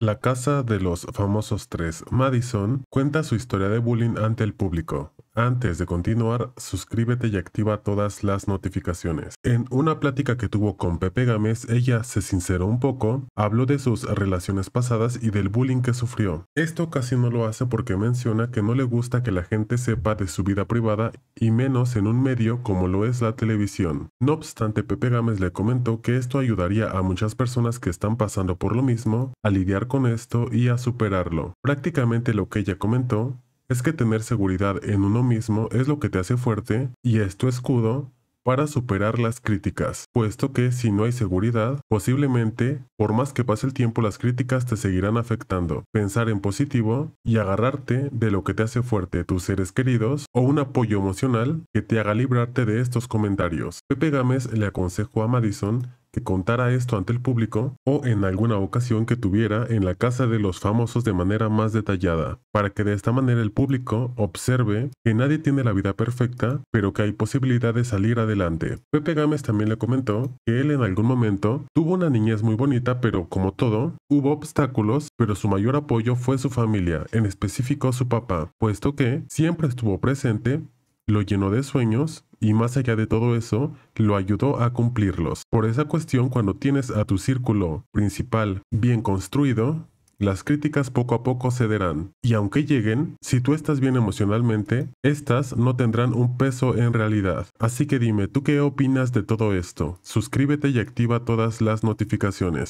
La casa de los famosos tres Madison cuenta su historia de bullying ante el público. Antes de continuar, suscríbete y activa todas las notificaciones. En una plática que tuvo con Pepe Gámez, ella se sinceró un poco, habló de sus relaciones pasadas y del bullying que sufrió. Esto casi no lo hace porque menciona que no le gusta que la gente sepa de su vida privada y menos en un medio como lo es la televisión. No obstante, Pepe Gámez le comentó que esto ayudaría a muchas personas que están pasando por lo mismo a lidiar con esto y a superarlo. Prácticamente lo que ella comentó es que tener seguridad en uno mismo es lo que te hace fuerte y es tu escudo para superar las críticas, puesto que si no hay seguridad, posiblemente, por más que pase el tiempo, las críticas te seguirán afectando. Pensar en positivo y agarrarte de lo que te hace fuerte, tus seres queridos, o un apoyo emocional que te haga librarte de estos comentarios. Pepe Gámez le aconsejó a Madison contara esto ante el público o en alguna ocasión que tuviera en la casa de los famosos de manera más detallada, para que de esta manera el público observe que nadie tiene la vida perfecta, pero que hay posibilidad de salir adelante. Pepe Gámez también le comentó que él en algún momento tuvo una niñez muy bonita, pero como todo, hubo obstáculos, pero su mayor apoyo fue su familia, en específico su papá, puesto que siempre estuvo presente lo llenó de sueños y más allá de todo eso, lo ayudó a cumplirlos. Por esa cuestión, cuando tienes a tu círculo principal bien construido, las críticas poco a poco cederán. Y aunque lleguen, si tú estás bien emocionalmente, estas no tendrán un peso en realidad. Así que dime, ¿tú qué opinas de todo esto? Suscríbete y activa todas las notificaciones.